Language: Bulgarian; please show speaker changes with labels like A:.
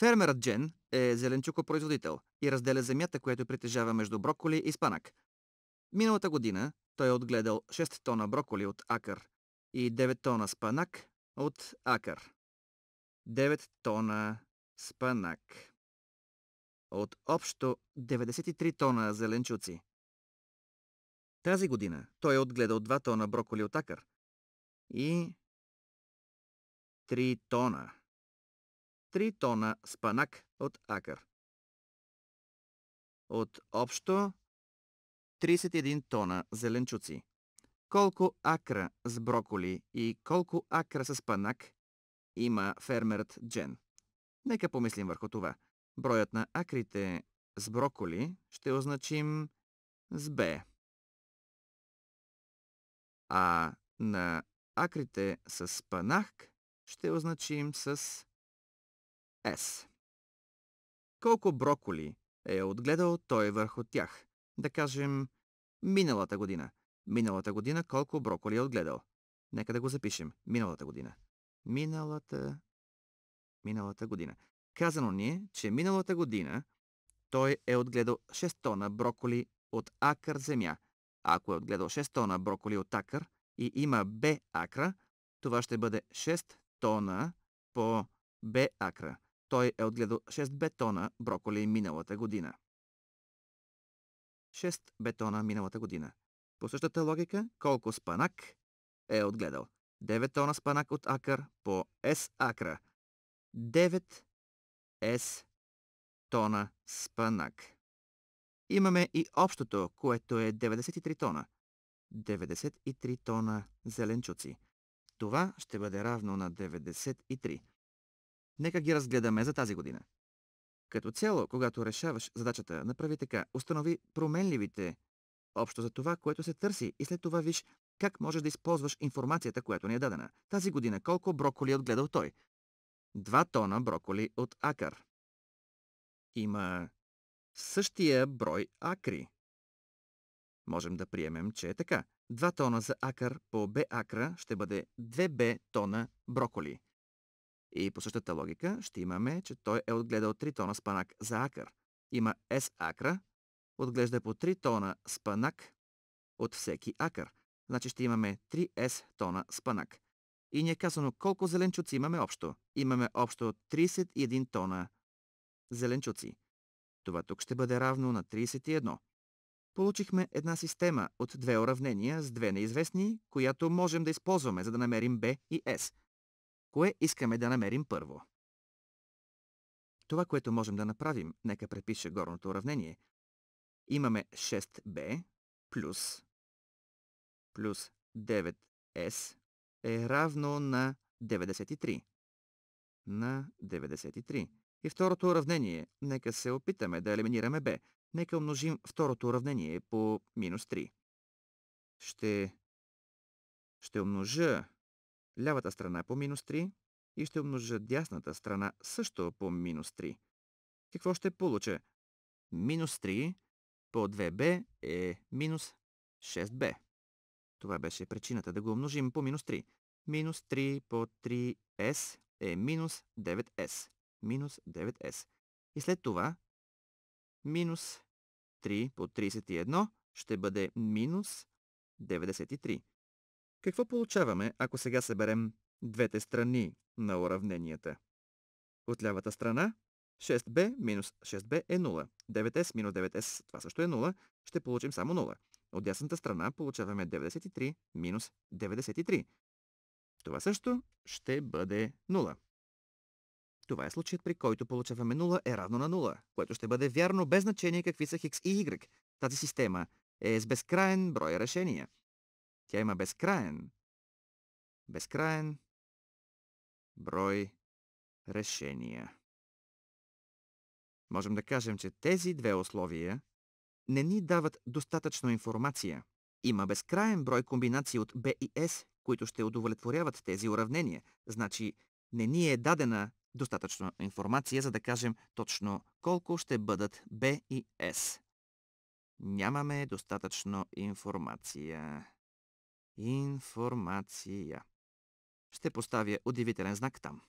A: Фермерът Джен е зеленчукопроизводител и разделя земята, която притежава между броколи и спанак. Миналата година той е отгледал 6 тона броколи от акър и 9 тона спанак от акър. 9 тона спанак. От общо 93 тона зеленчуци. Тази година той е отгледал 2 тона броколи от акър и 3 тона 3 тона спанак от акър. От общо 31 тона зеленчуци. Колко акра с броколи и колко акра с панак има фермерът Джен? Нека помислим върху това. Броят на акрите с броколи ще означим с Б. А на акрите с панак ще означим с с. Колко броколи е отгледал той върху тях? Да кажем, миналата година. Миналата година колко броколи е отгледал? Нека да го запишем. Миналата година. Миналата... Миналата година. Казано ни е, че миналата година той е отгледал 6 тона броколи от акър земя. Ако е отгледал 6 тона броколи от акър и има Б акра, това ще бъде 6 тона по Б акра. Той е отгледал 6 бетона броколи миналата година. 6 бетона миналата година. По същата логика, колко спанак е отгледал? 9 тона спанак от акър по С акра. 9 С тона спанак. Имаме и общото, което е 93 тона. 93 тона зеленчуци. Това ще бъде равно на 93. Нека ги разгледаме за тази година. Като цяло, когато решаваш задачата, направи така. Установи променливите общо за това, което се търси и след това виж как можеш да използваш информацията, която ни е дадена. Тази година колко броколи е отгледал той? Два тона броколи от акър. Има същия брой акри. Можем да приемем, че е така. Два тона за акър по Б акра ще бъде 2Б тона броколи. И по същата логика ще имаме, че той е отгледал 3 тона спанак за акър. Има S акра, отглежда по 3 тона спанак от всеки акър. Значи ще имаме 3S тона спанак. И ни е казано колко зеленчуци имаме общо. Имаме общо 31 тона зеленчуци. Това тук ще бъде равно на 31. Получихме една система от две уравнения с две неизвестни, която можем да използваме, за да намерим B и S – Кое искаме да намерим първо? Това, което можем да направим, нека препише горното уравнение. Имаме 6b плюс плюс 9s е равно на 93. На 93. И второто уравнение, нека се опитаме да елиминираме b. Нека умножим второто уравнение по минус 3. Ще... Ще умножа лявата страна е по минус 3 и ще умножа дясната страна също по минус 3. Какво ще получа? Минус 3 по 2b е минус 6b. Това беше причината да го умножим по минус 3. Минус 3 по 3s е минус 9s. Минус 9s. И след това минус 3 по 31 ще бъде минус 93. Какво получаваме, ако сега съберем двете страни на уравненията? От лявата страна 6b минус 6b е 0. 9s минус 9s, това също е 0, ще получим само 0. От дясната страна получаваме 93 минус 93. Това също ще бъде 0. Това е случаят, при който получаваме 0 е равно на 0, което ще бъде вярно без значение какви са х и y. Тази система е с безкраен брой решения. Тя има безкраен, безкраен брой решения. Можем да кажем, че тези две условия не ни дават достатъчно информация. Има безкраен брой комбинации от B и S, които ще удовлетворяват тези уравнения. Значи не ни е дадена достатъчно информация, за да кажем точно колко ще бъдат B и S. Нямаме достатъчно информация. Информация. Ще поставя удивителен знак там.